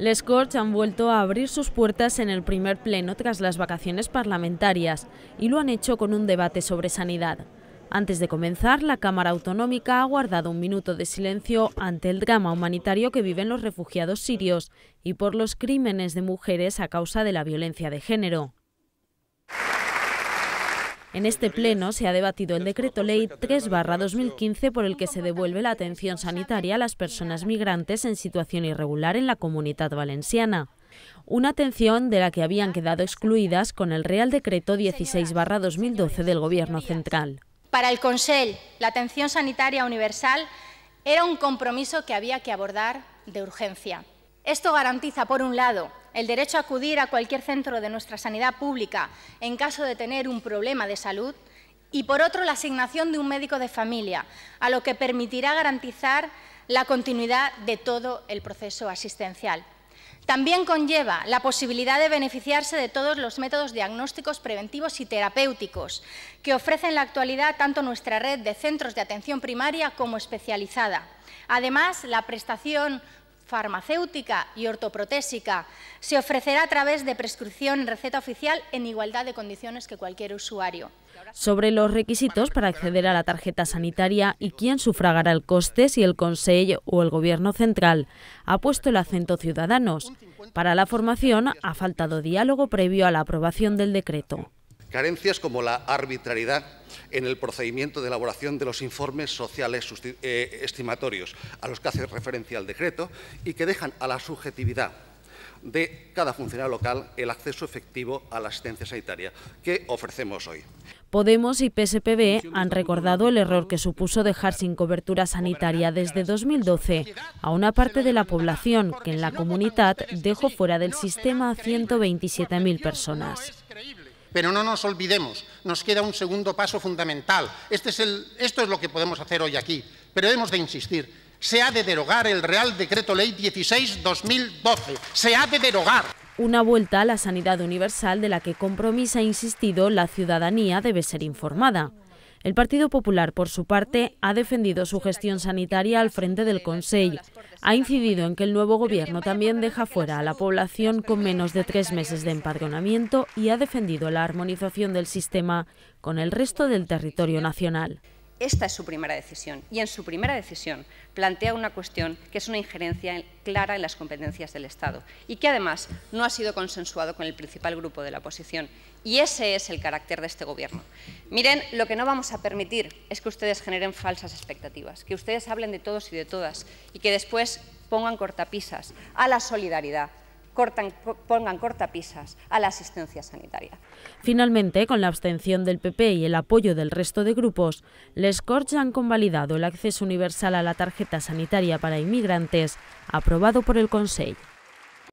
Les Corts han vuelto a abrir sus puertas en el primer pleno tras las vacaciones parlamentarias y lo han hecho con un debate sobre sanidad. Antes de comenzar, la Cámara Autonómica ha guardado un minuto de silencio ante el drama humanitario que viven los refugiados sirios y por los crímenes de mujeres a causa de la violencia de género. En este pleno se ha debatido el decreto ley 3-2015 por el que se devuelve la atención sanitaria a las personas migrantes en situación irregular en la comunidad valenciana. Una atención de la que habían quedado excluidas con el Real Decreto 16-2012 del Gobierno Central. Para el Consell, la atención sanitaria universal era un compromiso que había que abordar de urgencia. Esto garantiza, por un lado, el derecho a acudir a cualquier centro de nuestra sanidad pública en caso de tener un problema de salud y, por otro, la asignación de un médico de familia, a lo que permitirá garantizar la continuidad de todo el proceso asistencial. También conlleva la posibilidad de beneficiarse de todos los métodos diagnósticos preventivos y terapéuticos que ofrece en la actualidad tanto nuestra red de centros de atención primaria como especializada. Además, la prestación farmacéutica y ortoprotésica se ofrecerá a través de prescripción receta oficial en igualdad de condiciones que cualquier usuario. Sobre los requisitos para acceder a la tarjeta sanitaria y quién sufragará el coste si el Consejo o el Gobierno central ha puesto el acento Ciudadanos. Para la formación ha faltado diálogo previo a la aprobación del decreto. Carencias como la arbitrariedad en el procedimiento de elaboración de los informes sociales eh, estimatorios a los que hace referencia el decreto y que dejan a la subjetividad de cada funcionario local el acceso efectivo a la asistencia sanitaria que ofrecemos hoy. Podemos y PSPB han recordado el error que supuso dejar sin cobertura sanitaria desde 2012 a una parte de la población que en la comunidad dejó fuera del sistema a 127.000 personas. Pero no nos olvidemos, nos queda un segundo paso fundamental. Este es el, esto es lo que podemos hacer hoy aquí, pero hemos de insistir. Se ha de derogar el Real Decreto Ley 16-2012. Se ha de derogar. Una vuelta a la sanidad universal de la que compromiso ha e insistido la ciudadanía debe ser informada. El Partido Popular, por su parte, ha defendido su gestión sanitaria al frente del Consejo ha incidido en que el nuevo gobierno también deja fuera a la población con menos de tres meses de empadronamiento y ha defendido la armonización del sistema con el resto del territorio nacional. Esta es su primera decisión y en su primera decisión plantea una cuestión que es una injerencia clara en las competencias del Estado y que además no ha sido consensuado con el principal grupo de la oposición. Y ese es el carácter de este Gobierno. Miren, lo que no vamos a permitir es que ustedes generen falsas expectativas, que ustedes hablen de todos y de todas y que después pongan cortapisas a la solidaridad, pongan cortapisas a la asistencia sanitaria. Finalmente, con la abstención del PP y el apoyo del resto de grupos, les Corts han convalidado el acceso universal a la tarjeta sanitaria para inmigrantes aprobado por el Consejo.